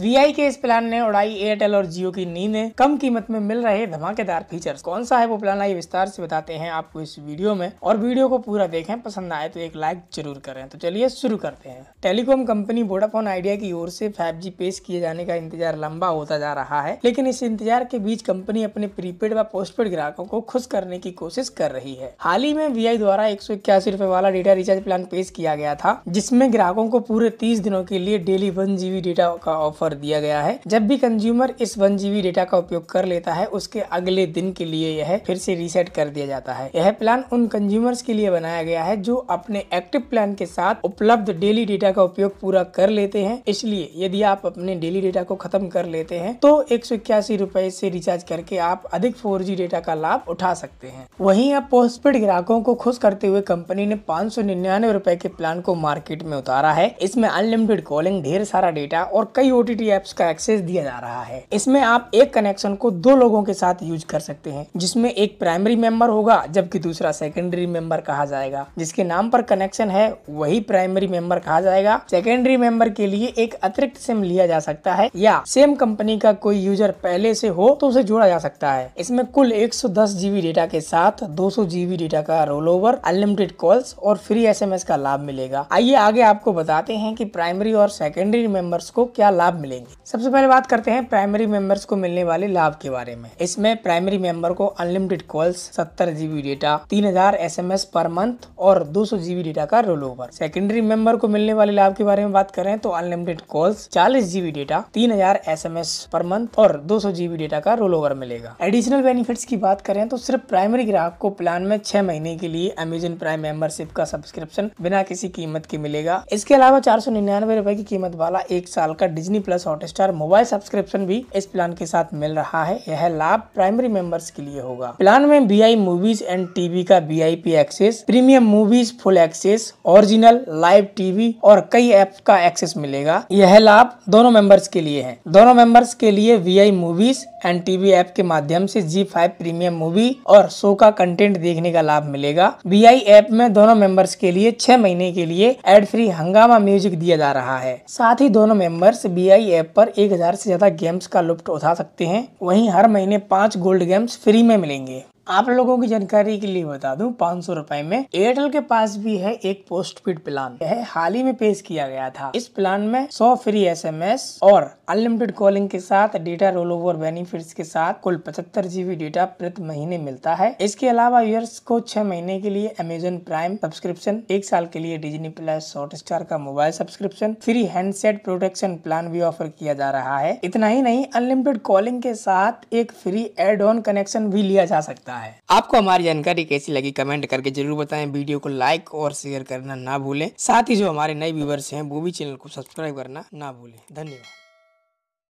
we के इस plan ने उड़ाई एयरटेल और जियो की नींद कम कीमत में मिल रहे धमाकेदार फीचर्स कौन सा है वो प्लान आई विस्तार से बताते हैं आपको इस वीडियो में और वीडियो को पूरा देखें पसंद आए तो एक लाइक जरूर करें तो चलिए शुरू करते हैं टेलीकॉम कंपनी वोडाफोन आइडिया की ओर से फाइव पेश किए जाने का इंतजार लंबा होता जा रहा है लेकिन इस इंतजार के बीच कंपनी अपने प्रीपेड व पोस्टपेड ग्राहकों को खुश करने की कोशिश कर रही है हाल ही में वी द्वारा एक सौ वाला डेटा रिचार्ज प्लान पेश किया गया था जिसमें ग्राहकों को पूरे तीस दिनों के लिए डेली वन जीबी डेटा का ऑफर दिया गया है जब भी कंज्यूमर इस वन जीबी डेटा का उपयोग कर लेता है उसके अगले दिन के लिए यह फिर से रीसेट कर दिया जाता है यह प्लान उन कंज्यूमर्स के लिए बनाया गया है जो अपने एक्टिव प्लान के साथ उपलब्ध डेली डेटा का उपयोग पूरा कर लेते हैं इसलिए यदि आप अपने डेली डेटा को खत्म कर लेते हैं तो एक सौ इक्यासी रूपए से रिचार्ज करके आप अधिक फोर जी डेटा का लाभ उठा सकते हैं वहीं अब पोस्टपेड ग्राहकों को खुश करते हुए कंपनी ने पाँच सौ निन्यानवे रूपए के प्लान को मार्केट में उतारा है इसमें अनलिमिटेड कॉलिंग ढेर सारा डेटा और कई ओ ओटीटी एप्स का एक्सेस दिया जा रहा है इसमें आप एक कनेक्शन को दो लोगों के साथ यूज कर सकते हैं जिसमें एक प्राइमरी मेंबर होगा जबकि दूसरा सेकेंडरी मेंबर कहा जाएगा जिसके नाम पर कनेक्शन है वही प्राइमरी मेंबर कहा जाएगा सेकेंडरी मेंबर के लिए एक अतिरिक्त सिम लिया जा सकता है या सेम कंपनी का कोई यूजर पहले से हो तो उसे जोड़ा जा सकता है इसमें कुल एक जीबी डेटा के साथ दो जीबी डेटा का रोल ओवर अनलिमिटेड कॉल्स और फ्री एस का लाभ मिलेगा आइए आगे आपको बताते हैं की प्राइमरी और सेकेंडरी मेंबर्स को क्या लाभ लाभ मिलेंगे सबसे पहले बात करते हैं प्राइमरी मेंबर्स को मिलने वाले लाभ के बारे में इसमें प्राइमरी मेंबर को अनलिमिटेड कॉल्स सत्तर जीबी डेटा तीन हजार S M S per month और दो सौ जीबी डेटा का रोल ओवर सेकेंडरी मेंबर को मिलने वाले लाभ के बारे में बात करें तो अनलिमिटेड कॉल्स चालीस जीबी डेटा तीन हजार S M S per month और दो सौ जीबी डेटा का रोल ओवर मिलेगा एडिशनल बेनिफिट्स की बात करें तो सिर्फ प्राइमरी ग्राहक को प्लान में छह महीने के लिए अमेजन प्राइम मेंबरशिप का सब्सक्रिप्शन बिना किसी कीमत के मिलेगा इसके अलावा चार सौ निन्यानवे रूपए की कीमत वाला एक साल का डिजनी जी प्लस हॉटस्टार मोबाइल सब्सक्रिप्शन भी इस प्लान के साथ मिल रहा है यह लाभ प्राइमरी मेंबर्स के लिए होगा प्लान में वी मूवीज एंड टीवी का Vi access premium movies full access original live TV और कई एप का एक्सेस मिलेगा यह लाभ दोनों मेंबर्स के लिए है दोनों मेंबर्स के लिए Vi movies and TV app के माध्यम से जी फाइव प्रीमियम मूवी और शो का कंटेंट देखने का लाभ मिलेगा वी ऐप में दोनों मेंबर्स के लिए छह महीने के लिए एड फ्री हंगामा म्यूजिक दिया जा रहा है साथ ही दोनों मेंबर्स बीआई ऐप पर एक हज़ार से ज़्यादा गेम्स का लुप्त उठा सकते हैं वहीं हर महीने पाँच गोल्ड गेम्स फ्री में मिलेंगे आप लोगों की जानकारी के लिए बता दूं पाँच सौ रूपए में एयरटेल के पास भी है एक पोस्ट पेड प्लान यह हाल ही में पेश किया गया था इस प्लान में 100 फ्री एसएमएस और अनलिमिटेड कॉलिंग के साथ डेटा रोल ओवर बेनिफिट के साथ कुल पचहत्तर जीबी डेटा प्रति महीने मिलता है इसके अलावा यूर्स को छह महीने के लिए अमेजोन प्राइम सब्सक्रिप्शन एक साल के लिए डिजनी प्लस हॉट स्टार का mobile subscription free handset protection plan भी ऑफर किया जा रहा है इतना ही नहीं अनलिमिटेड कॉलिंग के साथ एक फ्री एड ऑन कनेक्शन भी लिया जा सकता है है आपको हमारी जानकारी कैसी लगी कमेंट करके जरूर बताएं वीडियो को लाइक और शेयर करना ना भूलें साथ ही जो हमारे नए व्यूवर्स हैं वो भी चैनल को सब्सक्राइब करना ना भूलें धन्यवाद